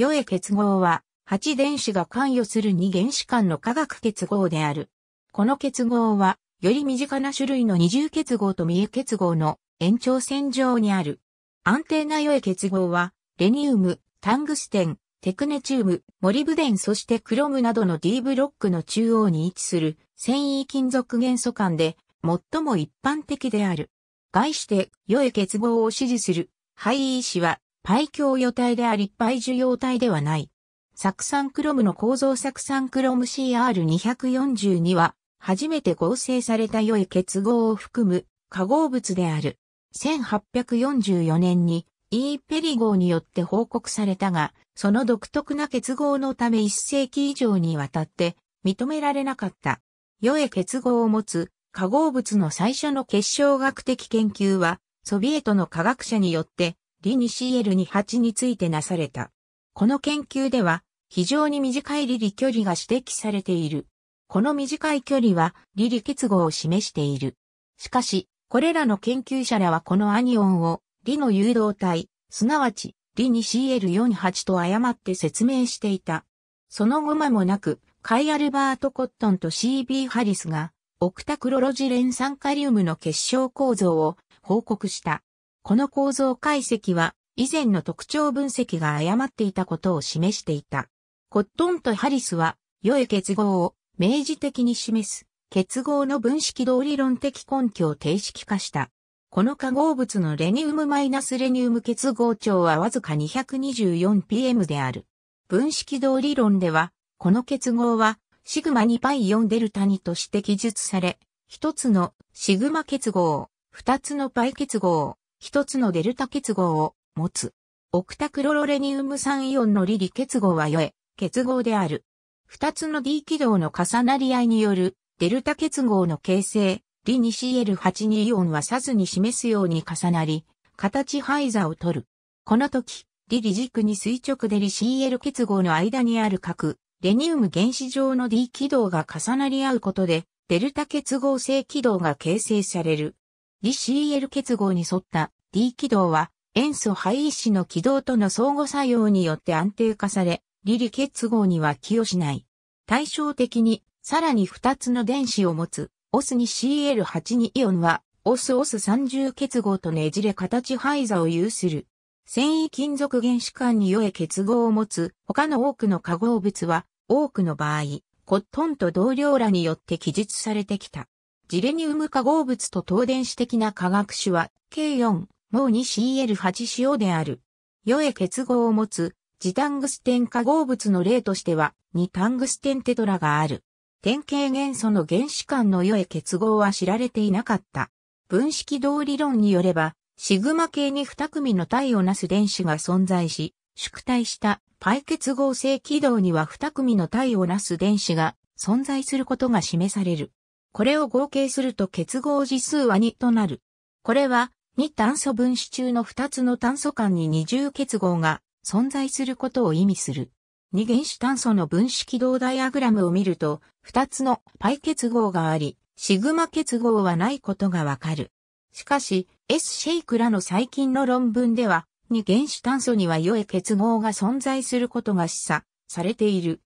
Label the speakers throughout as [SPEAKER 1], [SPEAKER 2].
[SPEAKER 1] 良い結合は、8電子が関与する2原子間の化学結合である。この結合は、より身近な種類の二重結合と三重結合の延長線上にある。安定な良い結合は、レニウム、タングステン、テクネチウム、モリブデンそしてクロムなどの D ブロックの中央に位置する繊維金属元素間で最も一般的である。概して、良い結合を支持する、配位子は廃墟予体であり、パイ受容体ではない。酢酸クロムの構造酢酸クロム CR242 は、初めて合成された良い結合を含む化合物である。1844年に E ペリ号によって報告されたが、その独特な結合のため1世紀以上にわたって認められなかった。良い結合を持つ化合物の最初の結晶学的研究は、ソビエトの科学者によってリニシエル28についてなされた。この研究では、非常に短い離離距離が指摘されている。この短い距離は離離結合を示している。しかし、これらの研究者らはこのアニオンを、リの誘導体、すなわち、ニに CL48 と誤って説明していた。その後間もなく、カイ・アルバート・コットンと CB・ ハリスが、オクタクロロジレン酸カリウムの結晶構造を報告した。この構造解析は以前の特徴分析が誤っていたことを示していた。コットンとハリスは良い結合を明示的に示す結合の分式通理論的根拠を定式化した。この化合物のレニウムマイナスレニウム結合長はわずか 224pm である。分式通理論では、この結合は、シグマ 2π4 デルタ2として記述され、一つのシグマ結合、二つのパイ結合、一つのデルタ結合を持つ。オクタクロロレニウム酸イオンのリリ結合はよい結合である。二つの D 軌道の重なり合いによるデルタ結合の形成、リニ c l 8 2イオンはさずに示すように重なり、形配座を取る。この時、リリ軸に垂直でリ CL 結合の間にある核、レニウム原子状の D 軌道が重なり合うことで、デルタ結合性軌道が形成される。DCL 結合に沿った D 軌道は塩素配子の軌道との相互作用によって安定化され、リリ結合には寄与しない。対照的に、さらに2つの電子を持つ、オスに CL8 2イオンは、オスオス30結合とねじれ形配座を有する。繊維金属原子間に良い結合を持つ他の多くの化合物は多くの場合、コットンと同量らによって記述されてきた。ジレニウム化合物と等電子的な化学種は、K4、も 2CL8 仕様である。与へ結合を持つ、ジタングステン化合物の例としては、2タングステンテトラがある。典型元素の原子間の与へ結合は知られていなかった。分軌道理論によれば、シグマ系に2組の体をなす電子が存在し、縮体したパイ結合性軌道には2組の体をなす電子が存在することが示される。これを合計すると結合次数は2となる。これは、2炭素分子中の2つの炭素間に二重結合が存在することを意味する。2原子炭素の分子軌道ダイアグラムを見ると、2つの π 結合があり、シグマ結合はないことがわかる。しかし、S シェイクらの最近の論文では、2原子炭素には良い結合が存在することが示唆されている。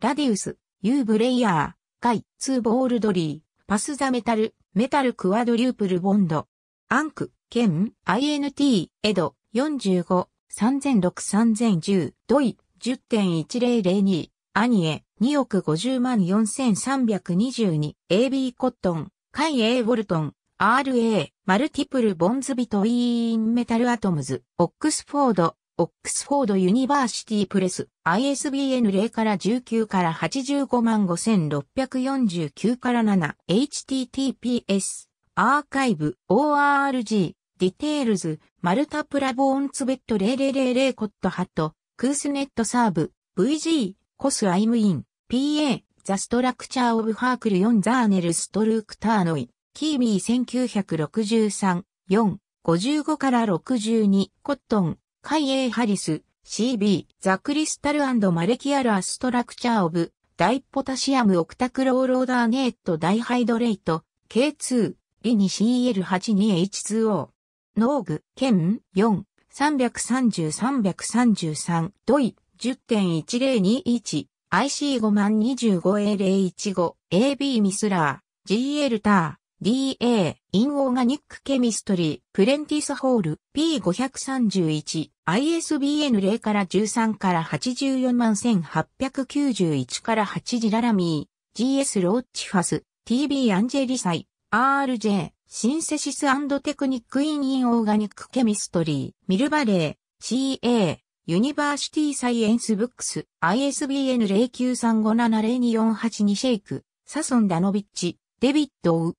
[SPEAKER 1] ラディウス、ユーブレイヤー、回、ツーボールドリー、パスザメタル、メタルクワドリュープルボンド。アンク、ケン、INT、エド、45、3006-3010、ドイ、10.1002、アニエ、2億50万4322、AB コットン、カイ A ウォルトン、RA、マルティプルボンズビトイーンメタルアトムズ、オックスフォード、オックスフォードユニバーシティプレス、ISBN 0から19から85万5649から7、https、アーカイブ、org、ディテールズ、マルタプラボーンツベット0000コットハット、クースネットサーブ、VG、コスアイムイン、PA、ザストラクチャーオブハークル4ザーネルストルークターノイ、キーミー1963、4、55から62、コットン、カイエイ・ハリス、CB、ザ・クリスタルマレキアル・アストラクチャー・オブ、ダイポタシアム・オクタクローローダーネート・ダイハイドレイト、K2、リニ CL82H2O。ノーグ、ケン、4、330-333、ドイ、10.1021、IC5025A015、AB ミスラー、GL ター、DA、インオーガニックケミストリー、プレンティスホール、P531、ISBN 0から13から84万1891から8ジララミー、GS ローチファス、TB アンジェリサイ、RJ、シンセシステクニックインインオーガニックケミストリー、ミルバレー、CA、ユニバーシティサイエンスブックス、ISBN 093570248にシェイク、サソン・ダノビッチ、デビッド・ウ、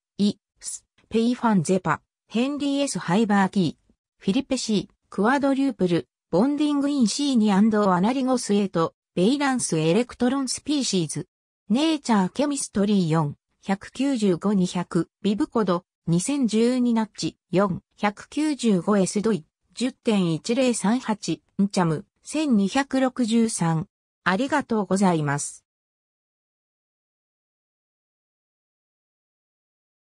[SPEAKER 1] ペイファンゼパ、ヘンリーエス・ハイバーキー、フィリペシー、クワドリュープル、ボンディングインシーニアンド・アナリゴスエイト、ベイランスエレクトロンスピーシーズ、ネイチャーケミストリー4、195-200、ビブコド、2012ナッチ、4、195S ドイ、10.1038、ンチャム、1263。ありがとうございます。